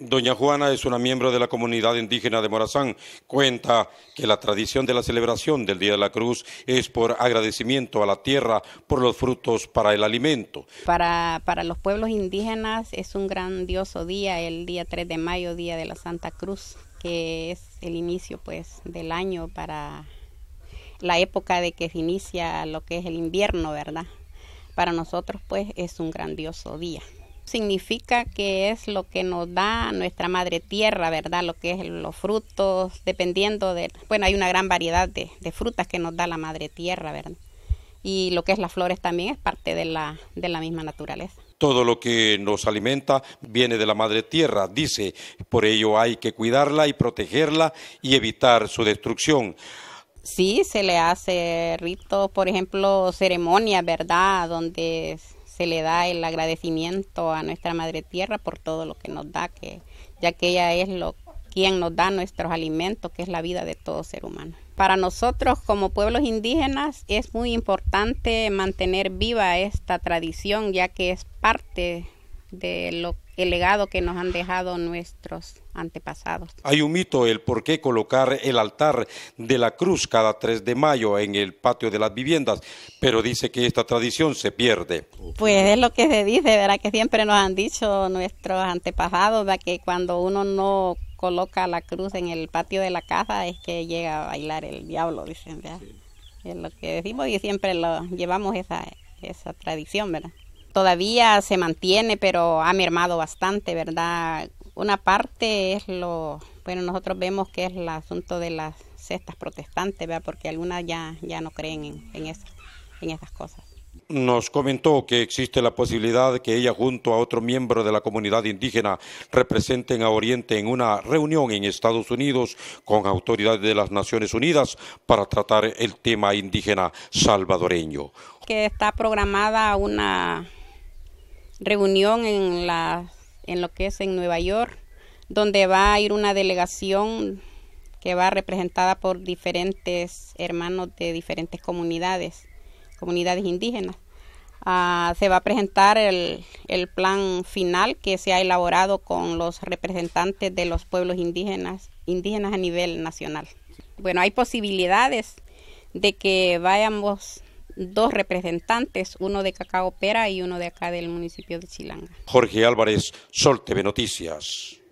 Doña Juana es una miembro de la comunidad indígena de Morazán. Cuenta que la tradición de la celebración del Día de la Cruz es por agradecimiento a la tierra por los frutos para el alimento. Para, para los pueblos indígenas es un grandioso día, el día 3 de mayo, Día de la Santa Cruz, que es el inicio pues del año para la época de que se inicia lo que es el invierno, ¿verdad? Para nosotros pues es un grandioso día significa que es lo que nos da nuestra madre tierra, ¿verdad? Lo que es los frutos, dependiendo de... Bueno, hay una gran variedad de, frutas que nos da la madre tierra, ¿verdad? Y lo que es las flores también es parte de la, de la misma naturaleza. Todo lo que nos alimenta viene de la madre tierra, dice, por ello hay que cuidarla y protegerla y evitar su destrucción. Sí, se le hace rito, por ejemplo, ceremonia, ¿verdad? Donde se le da el agradecimiento a nuestra Madre Tierra por todo lo que nos da, que, ya que ella es lo, quien nos da nuestros alimentos, que es la vida de todo ser humano. Para nosotros como pueblos indígenas es muy importante mantener viva esta tradición, ya que es parte de lo el legado que nos han dejado nuestros antepasados. Hay un mito el por qué colocar el altar de la cruz cada 3 de mayo en el patio de las viviendas, pero dice que esta tradición se pierde. Pues es lo que se dice, ¿verdad? Que siempre nos han dicho nuestros antepasados, ¿verdad? Que cuando uno no coloca la cruz en el patio de la casa es que llega a bailar el diablo, dicen, ¿verdad? Es lo que decimos y siempre lo llevamos esa, esa tradición, ¿verdad? todavía se mantiene, pero ha mermado bastante, ¿verdad? Una parte es lo, bueno, nosotros vemos que es el asunto de las cestas protestantes, ¿verdad? Porque algunas ya, ya no creen en, en, en esas cosas. Nos comentó que existe la posibilidad que ella junto a otro miembro de la comunidad indígena representen a Oriente en una reunión en Estados Unidos con autoridades de las Naciones Unidas para tratar el tema indígena salvadoreño. Que está programada una reunión en, la, en lo que es en Nueva York, donde va a ir una delegación que va representada por diferentes hermanos de diferentes comunidades, comunidades indígenas. Ah, se va a presentar el, el, plan final que se ha elaborado con los representantes de los pueblos indígenas, indígenas a nivel nacional. Bueno, hay posibilidades de que vayamos dos representantes, uno de Cacao Pera y uno de acá del municipio de Chilanga. Jorge Álvarez, Sol TV Noticias.